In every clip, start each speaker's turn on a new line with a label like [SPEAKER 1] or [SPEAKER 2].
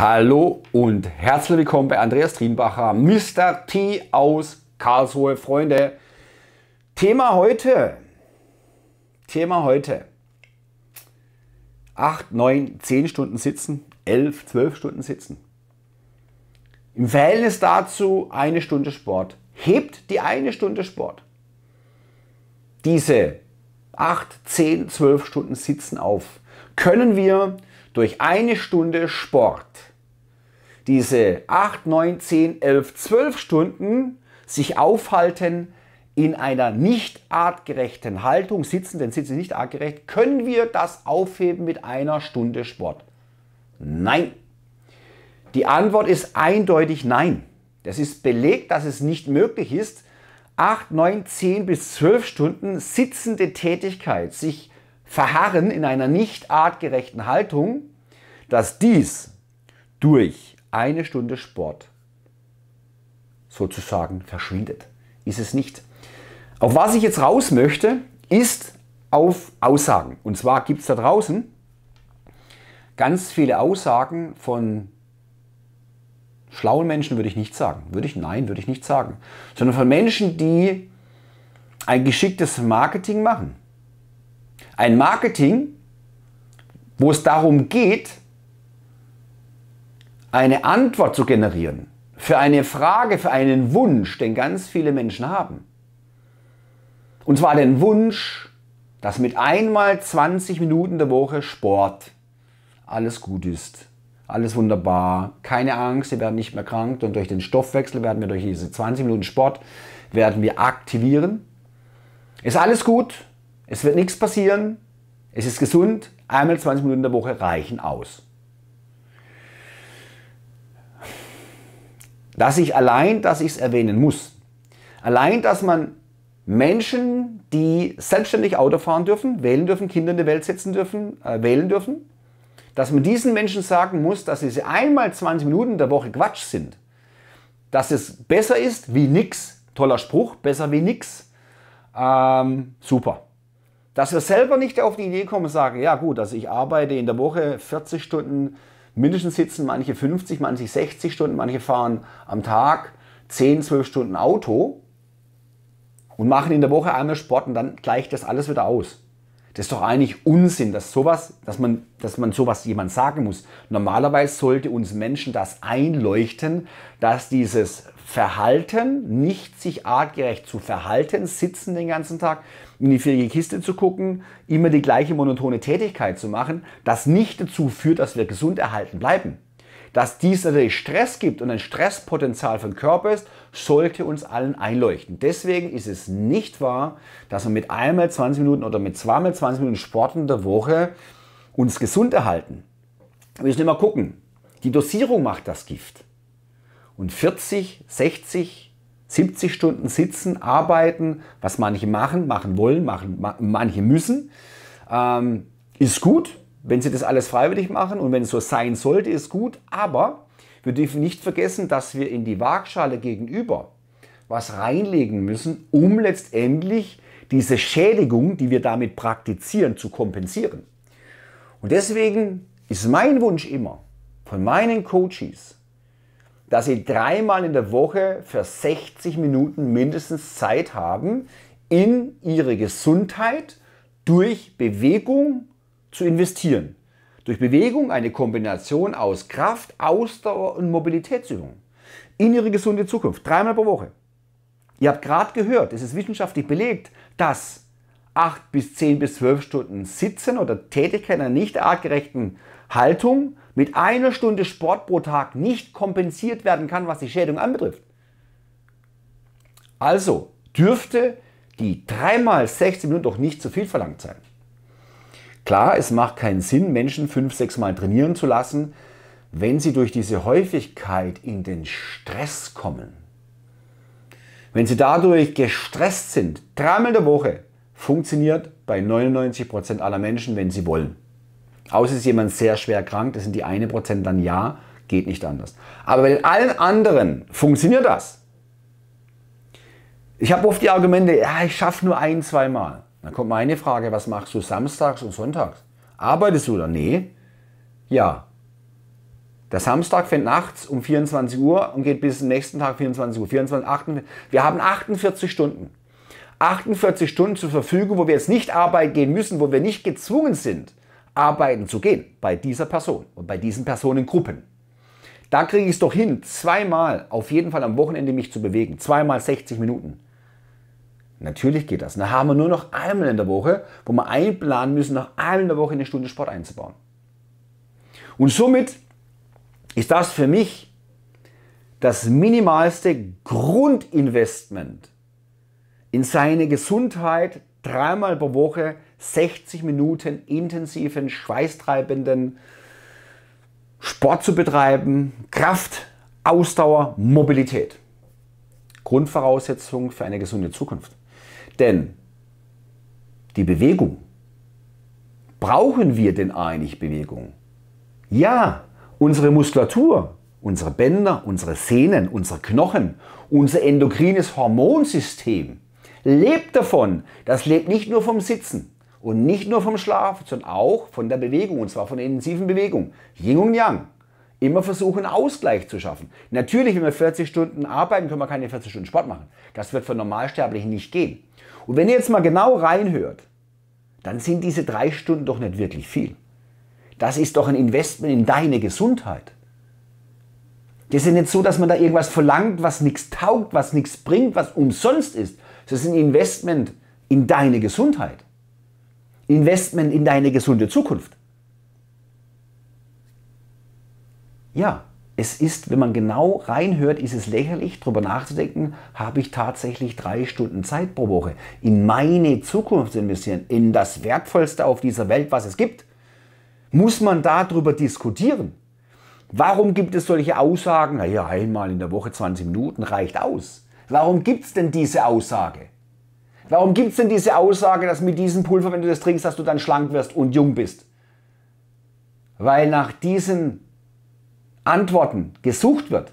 [SPEAKER 1] Hallo und herzlich willkommen bei Andreas Trienbacher, Mr. T aus Karlsruhe. Freunde, Thema heute, Thema heute, 8, 9, 10 Stunden sitzen, 11, 12 Stunden sitzen. Im Verhältnis dazu eine Stunde Sport. Hebt die eine Stunde Sport diese 8, 10, 12 Stunden Sitzen auf. Können wir durch eine Stunde Sport diese 8, 9, 10, 11, 12 Stunden sich aufhalten in einer nicht artgerechten Haltung, sitzen, denn sitzen nicht artgerecht, können wir das aufheben mit einer Stunde Sport? Nein. Die Antwort ist eindeutig nein. Das ist belegt, dass es nicht möglich ist, 8, 9, 10 bis 12 Stunden sitzende Tätigkeit, sich verharren in einer nicht artgerechten Haltung, dass dies durch eine Stunde Sport sozusagen verschwindet. Ist es nicht. Auf was ich jetzt raus möchte, ist auf Aussagen. Und zwar gibt es da draußen ganz viele Aussagen von schlauen Menschen, würde ich nicht sagen. Würde ich, nein, würde ich nicht sagen. Sondern von Menschen, die ein geschicktes Marketing machen. Ein Marketing, wo es darum geht, eine Antwort zu generieren für eine Frage, für einen Wunsch, den ganz viele Menschen haben. Und zwar den Wunsch, dass mit einmal 20 Minuten der Woche Sport alles gut ist, alles wunderbar, keine Angst, sie werden nicht mehr krank und durch den Stoffwechsel werden wir durch diese 20 Minuten Sport werden wir aktivieren. Ist alles gut, es wird nichts passieren, es ist gesund, einmal 20 Minuten der Woche reichen aus. dass ich allein, dass ich es erwähnen muss. Allein, dass man Menschen, die selbstständig Auto fahren dürfen, wählen dürfen, Kinder in die Welt setzen dürfen, äh, wählen dürfen, dass man diesen Menschen sagen muss, dass sie einmal 20 Minuten in der Woche Quatsch sind. Dass es besser ist wie nix. Toller Spruch, besser wie nix. Ähm, super. Dass wir selber nicht auf die Idee kommen und sagen, ja gut, also ich arbeite in der Woche 40 Stunden, mindestens sitzen manche 50, manche 60 Stunden, manche fahren am Tag 10, 12 Stunden Auto und machen in der Woche einmal Sport und dann gleicht das alles wieder aus. Das ist doch eigentlich Unsinn, dass, sowas, dass, man, dass man sowas jemand sagen muss. Normalerweise sollte uns Menschen das einleuchten, dass dieses Verhalten, nicht sich artgerecht zu verhalten, sitzen den ganzen Tag, in die vierige Kiste zu gucken, immer die gleiche monotone Tätigkeit zu machen, das nicht dazu führt, dass wir gesund erhalten bleiben. Dass dies natürlich Stress gibt und ein Stresspotenzial für den Körper ist, sollte uns allen einleuchten. Deswegen ist es nicht wahr, dass wir mit einmal 20 Minuten oder mit zweimal 20 Minuten Sport in der Woche uns gesund erhalten. Wir müssen immer gucken. Die Dosierung macht das Gift. Und 40, 60, 70 Stunden sitzen, arbeiten, was manche machen, machen wollen, machen, manche müssen, ähm, ist gut, wenn sie das alles freiwillig machen und wenn es so sein sollte, ist gut, aber wir dürfen nicht vergessen, dass wir in die Waagschale gegenüber was reinlegen müssen, um letztendlich diese Schädigung, die wir damit praktizieren, zu kompensieren. Und deswegen ist mein Wunsch immer von meinen Coaches, dass sie dreimal in der Woche für 60 Minuten mindestens Zeit haben, in ihre Gesundheit durch Bewegung zu investieren. Durch Bewegung eine Kombination aus Kraft, Ausdauer und Mobilitätsübung. In ihre gesunde Zukunft, dreimal pro Woche. Ihr habt gerade gehört, es ist wissenschaftlich belegt, dass 8 bis 10 bis 12 Stunden sitzen oder Tätigkeit in einer nicht artgerechten Haltung mit einer Stunde Sport pro Tag nicht kompensiert werden kann, was die Schädigung anbetrifft. Also dürfte die 3x16 Minuten doch nicht zu viel verlangt sein. Klar, es macht keinen Sinn, Menschen 5, 6 Mal trainieren zu lassen, wenn sie durch diese Häufigkeit in den Stress kommen. Wenn sie dadurch gestresst sind, dreimal in der Woche, funktioniert bei 99% aller Menschen, wenn sie wollen. Außer ist jemand sehr schwer krank, das sind die 1% dann ja, geht nicht anders. Aber bei allen anderen funktioniert das. Ich habe oft die Argumente, ja, ich schaffe nur ein, zweimal. Dann kommt meine Frage, was machst du samstags und sonntags? Arbeitest du oder nee? Ja. Der Samstag fängt nachts um 24 Uhr und geht bis zum nächsten Tag 24 Uhr. 24, 48, wir haben 48 Stunden. 48 Stunden zur Verfügung, wo wir jetzt nicht arbeiten gehen müssen, wo wir nicht gezwungen sind, arbeiten zu gehen bei dieser Person und bei diesen Personengruppen. Da kriege ich es doch hin, zweimal auf jeden Fall am Wochenende mich zu bewegen. Zweimal 60 Minuten. Natürlich geht das. Dann haben wir nur noch einmal in der Woche, wo wir einplanen müssen, nach einmal in der Woche eine Stunde Sport einzubauen. Und somit ist das für mich das minimalste Grundinvestment in seine Gesundheit dreimal pro Woche 60 Minuten intensiven, schweißtreibenden Sport zu betreiben, Kraft, Ausdauer, Mobilität. Grundvoraussetzung für eine gesunde Zukunft. Denn die Bewegung, brauchen wir denn eigentlich Bewegung? Ja, unsere Muskulatur, unsere Bänder, unsere Sehnen, unsere Knochen, unser endokrines Hormonsystem – lebt davon. Das lebt nicht nur vom Sitzen und nicht nur vom Schlaf, sondern auch von der Bewegung, und zwar von der intensiven Bewegung. Yin und Yang. Immer versuchen, Ausgleich zu schaffen. Natürlich, wenn wir 40 Stunden arbeiten, können wir keine 40 Stunden Sport machen. Das wird für Normalsterblichen nicht gehen. Und wenn ihr jetzt mal genau reinhört, dann sind diese drei Stunden doch nicht wirklich viel. Das ist doch ein Investment in deine Gesundheit. Das ist nicht so, dass man da irgendwas verlangt, was nichts taugt, was nichts bringt, was umsonst ist, das ist ein Investment in deine Gesundheit. Investment in deine gesunde Zukunft. Ja, es ist, wenn man genau reinhört, ist es lächerlich, darüber nachzudenken, habe ich tatsächlich drei Stunden Zeit pro Woche in meine Zukunft zu investieren, in das Wertvollste auf dieser Welt, was es gibt. Muss man darüber diskutieren? Warum gibt es solche Aussagen? Naja, einmal in der Woche 20 Minuten reicht aus. Warum gibt es denn diese Aussage? Warum gibt es denn diese Aussage, dass mit diesem Pulver, wenn du das trinkst, dass du dann schlank wirst und jung bist? Weil nach diesen Antworten gesucht wird.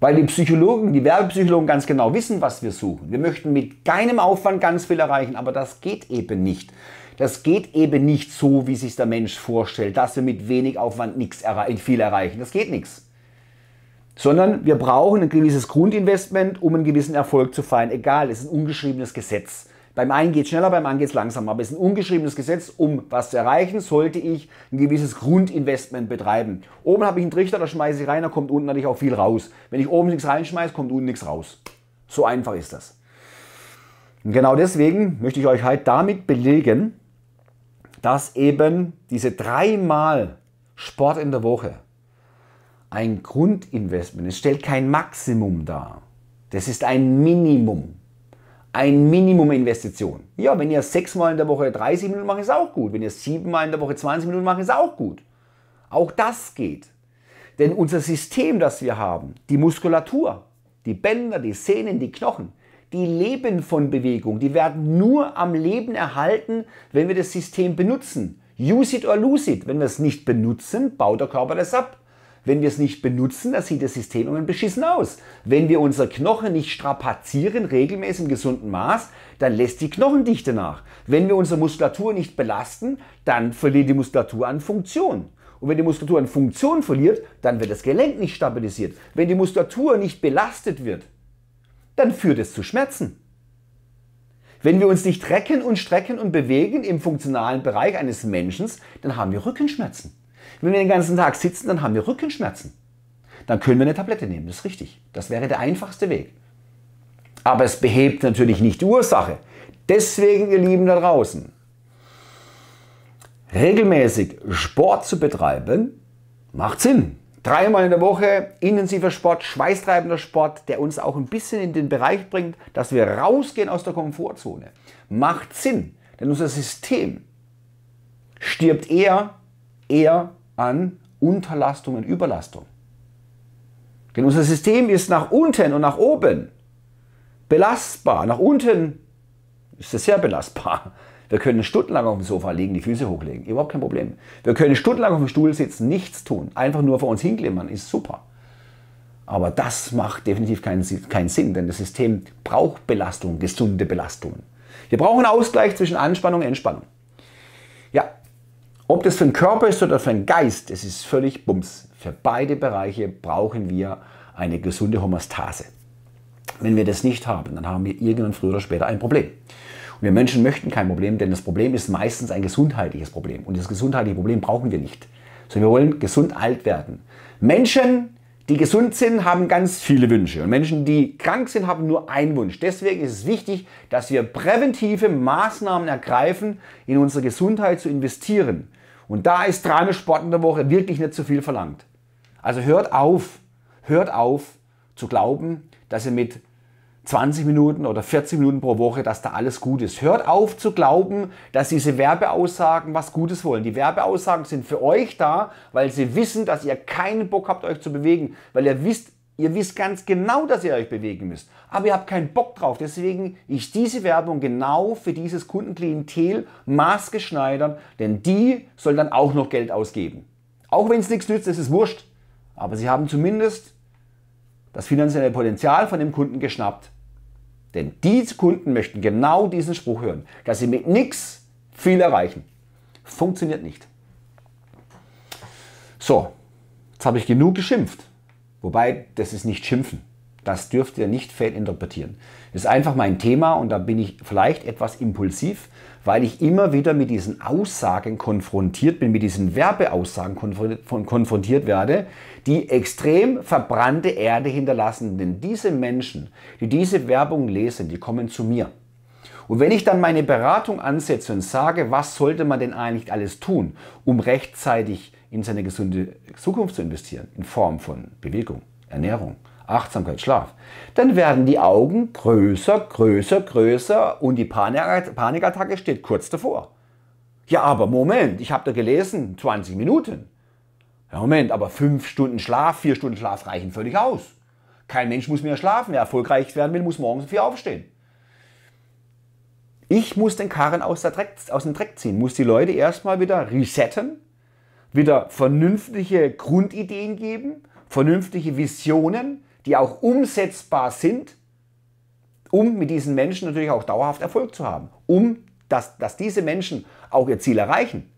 [SPEAKER 1] Weil die Psychologen, die Werbepsychologen ganz genau wissen, was wir suchen. Wir möchten mit keinem Aufwand ganz viel erreichen, aber das geht eben nicht. Das geht eben nicht so, wie sich der Mensch vorstellt, dass wir mit wenig Aufwand nichts viel erreichen. Das geht nichts sondern wir brauchen ein gewisses Grundinvestment, um einen gewissen Erfolg zu feiern. Egal, es ist ein ungeschriebenes Gesetz. Beim einen geht es schneller, beim anderen geht es langsamer. Aber es ist ein ungeschriebenes Gesetz, um was zu erreichen, sollte ich ein gewisses Grundinvestment betreiben. Oben habe ich einen Trichter, da schmeiße ich rein, da kommt unten natürlich auch viel raus. Wenn ich oben nichts reinschmeiße, kommt unten nichts raus. So einfach ist das. Und genau deswegen möchte ich euch halt damit belegen, dass eben diese dreimal Sport in der Woche ein Grundinvestment. Es stellt kein Maximum dar. Das ist ein Minimum. Ein Minimum Investition. Ja, wenn ihr sechsmal in der Woche 30 Minuten macht, ist auch gut. Wenn ihr siebenmal in der Woche 20 Minuten macht, ist auch gut. Auch das geht. Denn unser System, das wir haben, die Muskulatur, die Bänder, die Sehnen, die Knochen, die leben von Bewegung. Die werden nur am Leben erhalten, wenn wir das System benutzen. Use it or lose it. Wenn wir es nicht benutzen, baut der Körper das ab. Wenn wir es nicht benutzen, dann sieht das System irgendwann beschissen aus. Wenn wir unser Knochen nicht strapazieren, regelmäßig im gesunden Maß, dann lässt die Knochendichte nach. Wenn wir unsere Muskulatur nicht belasten, dann verliert die Muskulatur an Funktion. Und wenn die Muskulatur an Funktion verliert, dann wird das Gelenk nicht stabilisiert. Wenn die Muskulatur nicht belastet wird, dann führt es zu Schmerzen. Wenn wir uns nicht recken und strecken und bewegen im funktionalen Bereich eines Menschen, dann haben wir Rückenschmerzen. Wenn wir den ganzen Tag sitzen, dann haben wir Rückenschmerzen. Dann können wir eine Tablette nehmen, das ist richtig. Das wäre der einfachste Weg. Aber es behebt natürlich nicht die Ursache. Deswegen, ihr Lieben da draußen, regelmäßig Sport zu betreiben, macht Sinn. Dreimal in der Woche intensiver Sport, schweißtreibender Sport, der uns auch ein bisschen in den Bereich bringt, dass wir rausgehen aus der Komfortzone. Macht Sinn, denn unser System stirbt eher, eher an Unterlastung und Überlastung. Denn unser System ist nach unten und nach oben belastbar. Nach unten ist es sehr belastbar. Wir können stundenlang auf dem Sofa liegen, die Füße hochlegen, überhaupt kein Problem. Wir können stundenlang auf dem Stuhl sitzen, nichts tun, einfach nur vor uns hinklimmern, ist super. Aber das macht definitiv keinen, keinen Sinn, denn das System braucht Belastung, gesunde Belastungen. Wir brauchen einen Ausgleich zwischen Anspannung und Entspannung. Ob das für den Körper ist oder für den Geist, das ist völlig Bums. Für beide Bereiche brauchen wir eine gesunde Homostase. Wenn wir das nicht haben, dann haben wir irgendwann früher oder später ein Problem. Und wir Menschen möchten kein Problem, denn das Problem ist meistens ein gesundheitliches Problem. Und das gesundheitliche Problem brauchen wir nicht. Sondern wir wollen gesund alt werden. Menschen, die gesund sind, haben ganz viele Wünsche. Und Menschen, die krank sind, haben nur einen Wunsch. Deswegen ist es wichtig, dass wir präventive Maßnahmen ergreifen, in unsere Gesundheit zu investieren. Und da ist dreimal Sport in der Woche wirklich nicht zu viel verlangt. Also hört auf, hört auf zu glauben, dass ihr mit 20 Minuten oder 40 Minuten pro Woche, dass da alles gut ist. Hört auf zu glauben, dass diese Werbeaussagen was Gutes wollen. Die Werbeaussagen sind für euch da, weil sie wissen, dass ihr keinen Bock habt, euch zu bewegen, weil ihr wisst, Ihr wisst ganz genau, dass ihr euch bewegen müsst, aber ihr habt keinen Bock drauf. Deswegen ist diese Werbung genau für dieses Kundenklientel maßgeschneidert, denn die soll dann auch noch Geld ausgeben. Auch wenn es nichts nützt, ist es wurscht. Aber sie haben zumindest das finanzielle Potenzial von dem Kunden geschnappt. Denn diese Kunden möchten genau diesen Spruch hören, dass sie mit nichts viel erreichen. Funktioniert nicht. So, jetzt habe ich genug geschimpft. Wobei, das ist nicht Schimpfen. Das dürft ihr nicht fehlinterpretieren. Das ist einfach mein Thema und da bin ich vielleicht etwas impulsiv, weil ich immer wieder mit diesen Aussagen konfrontiert bin, mit diesen Werbeaussagen konfrontiert werde, die extrem verbrannte Erde hinterlassen. Denn diese Menschen, die diese Werbung lesen, die kommen zu mir. Und wenn ich dann meine Beratung ansetze und sage, was sollte man denn eigentlich alles tun, um rechtzeitig in seine gesunde Zukunft zu investieren, in Form von Bewegung, Ernährung, Achtsamkeit, Schlaf, dann werden die Augen größer, größer, größer und die Panikattacke steht kurz davor. Ja, aber Moment, ich habe da gelesen, 20 Minuten. Ja, Moment, aber 5 Stunden Schlaf, 4 Stunden Schlaf reichen völlig aus. Kein Mensch muss mehr schlafen. Wer erfolgreich werden will, muss morgens um 4 aufstehen. Ich muss den Karren aus, Dreck, aus dem Dreck ziehen, muss die Leute erstmal wieder resetten, wieder vernünftige Grundideen geben, vernünftige Visionen, die auch umsetzbar sind, um mit diesen Menschen natürlich auch dauerhaft Erfolg zu haben. Um, dass, dass diese Menschen auch ihr Ziel erreichen,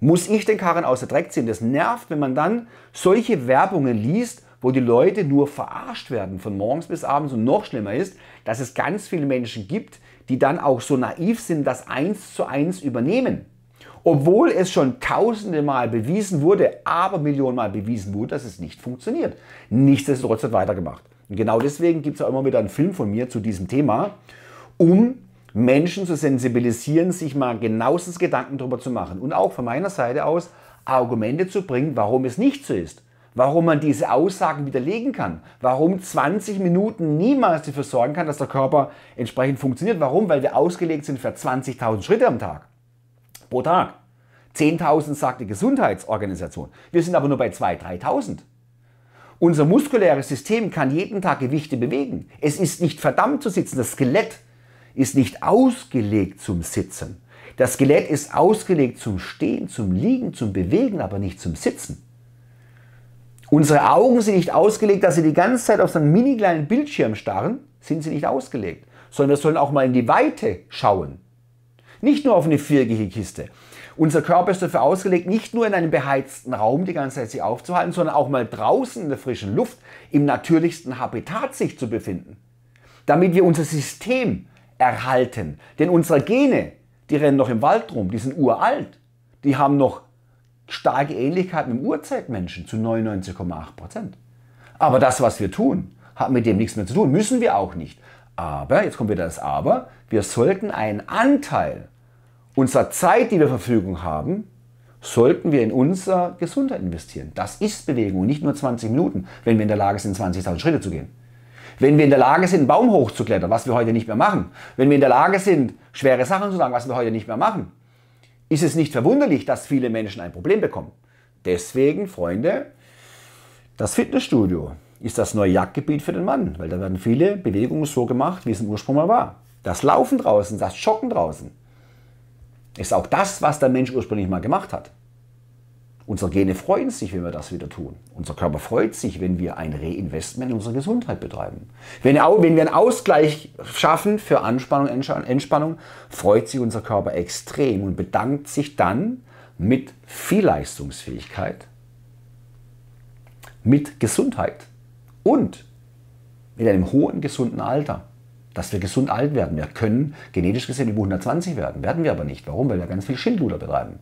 [SPEAKER 1] muss ich den Karren aus der Dreck ziehen. Das nervt, wenn man dann solche Werbungen liest, wo die Leute nur verarscht werden von morgens bis abends und noch schlimmer ist, dass es ganz viele Menschen gibt, die dann auch so naiv sind, das eins zu eins übernehmen. Obwohl es schon tausende Mal bewiesen wurde, aber Millionen Mal bewiesen wurde, dass es nicht funktioniert. Nichtsdestotrotz hat weitergemacht. Und genau deswegen gibt es auch immer wieder einen Film von mir zu diesem Thema, um Menschen zu sensibilisieren, sich mal genauestens Gedanken darüber zu machen und auch von meiner Seite aus Argumente zu bringen, warum es nicht so ist warum man diese Aussagen widerlegen kann, warum 20 Minuten niemals dafür sorgen kann, dass der Körper entsprechend funktioniert. Warum? Weil wir ausgelegt sind für 20.000 Schritte am Tag, pro Tag. 10.000 sagt die Gesundheitsorganisation. Wir sind aber nur bei 2.000, 3.000. Unser muskuläres System kann jeden Tag Gewichte bewegen. Es ist nicht verdammt zu sitzen. Das Skelett ist nicht ausgelegt zum Sitzen. Das Skelett ist ausgelegt zum Stehen, zum Liegen, zum Bewegen, aber nicht zum Sitzen. Unsere Augen sind nicht ausgelegt, dass sie die ganze Zeit auf so einen mini kleinen Bildschirm starren, sind sie nicht ausgelegt, sondern wir sollen auch mal in die Weite schauen. Nicht nur auf eine viereckige Kiste. Unser Körper ist dafür ausgelegt, nicht nur in einem beheizten Raum die ganze Zeit sich aufzuhalten, sondern auch mal draußen in der frischen Luft, im natürlichsten Habitat sich zu befinden. Damit wir unser System erhalten. Denn unsere Gene, die rennen noch im Wald rum, die sind uralt. Die haben noch starke Ähnlichkeit mit dem Urzeitmenschen zu 99,8 Prozent. Aber das, was wir tun, hat mit dem nichts mehr zu tun. Müssen wir auch nicht. Aber, jetzt kommt wieder das Aber, wir sollten einen Anteil unserer Zeit, die wir zur Verfügung haben, sollten wir in unsere Gesundheit investieren. Das ist Bewegung, nicht nur 20 Minuten, wenn wir in der Lage sind, 20.000 Schritte zu gehen. Wenn wir in der Lage sind, einen Baum hochzuklettern, was wir heute nicht mehr machen. Wenn wir in der Lage sind, schwere Sachen zu sagen, was wir heute nicht mehr machen ist es nicht verwunderlich, dass viele Menschen ein Problem bekommen. Deswegen, Freunde, das Fitnessstudio ist das neue Jagdgebiet für den Mann, weil da werden viele Bewegungen so gemacht, wie es im Ursprung mal war. Das Laufen draußen, das Joggen draußen ist auch das, was der Mensch ursprünglich mal gemacht hat. Unsere Gene freuen sich, wenn wir das wieder tun. Unser Körper freut sich, wenn wir ein Reinvestment in unsere Gesundheit betreiben. Wenn, wenn wir einen Ausgleich schaffen für Anspannung, Entspannung, freut sich unser Körper extrem und bedankt sich dann mit viel Leistungsfähigkeit, mit Gesundheit und mit einem hohen gesunden Alter dass wir gesund alt werden. Wir können genetisch gesehen über 120 werden. Werden wir aber nicht. Warum? Weil wir ganz viel Schindluder betreiben.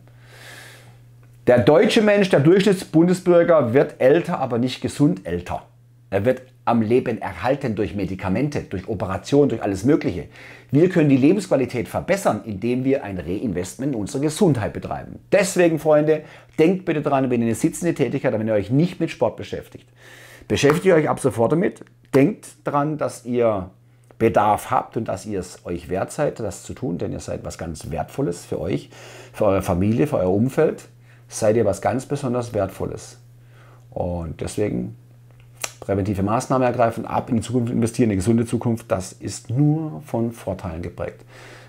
[SPEAKER 1] Der deutsche Mensch, der Durchschnittsbundesbürger, wird älter, aber nicht gesund älter. Er wird am Leben erhalten durch Medikamente, durch Operationen, durch alles Mögliche. Wir können die Lebensqualität verbessern, indem wir ein Reinvestment in unsere Gesundheit betreiben. Deswegen, Freunde, denkt bitte daran, wenn ihr eine sitzende Tätigkeit habt, wenn ihr euch nicht mit Sport beschäftigt. Beschäftigt euch ab sofort damit. Denkt daran, dass ihr Bedarf habt und dass ihr es euch wert seid, das zu tun, denn ihr seid was ganz Wertvolles für euch, für eure Familie, für euer Umfeld sei dir was ganz besonders Wertvolles. Und deswegen präventive Maßnahmen ergreifen, ab in die Zukunft investieren, eine gesunde Zukunft, das ist nur von Vorteilen geprägt,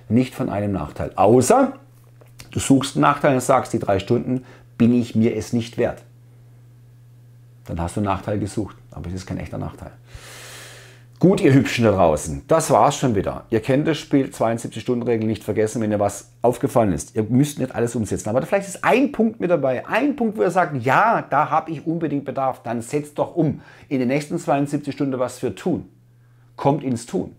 [SPEAKER 1] nicht von einem Nachteil. Außer du suchst einen Nachteil und sagst, die drei Stunden bin ich mir es nicht wert. Dann hast du einen Nachteil gesucht, aber es ist kein echter Nachteil. Gut, ihr Hübschen da draußen, das war's schon wieder. Ihr kennt das Spiel 72-Stunden-Regel nicht vergessen, wenn ihr was aufgefallen ist. Ihr müsst nicht alles umsetzen, aber vielleicht ist ein Punkt mit dabei, ein Punkt, wo ihr sagt, ja, da habe ich unbedingt Bedarf, dann setzt doch um. In den nächsten 72 Stunden was für tun. Kommt ins Tun.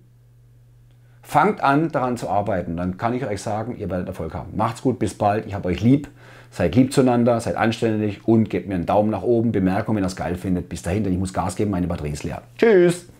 [SPEAKER 1] Fangt an, daran zu arbeiten, dann kann ich euch sagen, ihr werdet Erfolg haben. Macht's gut, bis bald, ich habe euch lieb. Seid lieb zueinander, seid anständig und gebt mir einen Daumen nach oben, Bemerkung, wenn ihr es geil findet. Bis dahin, denn ich muss Gas geben, meine Batterie ist leer. Tschüss!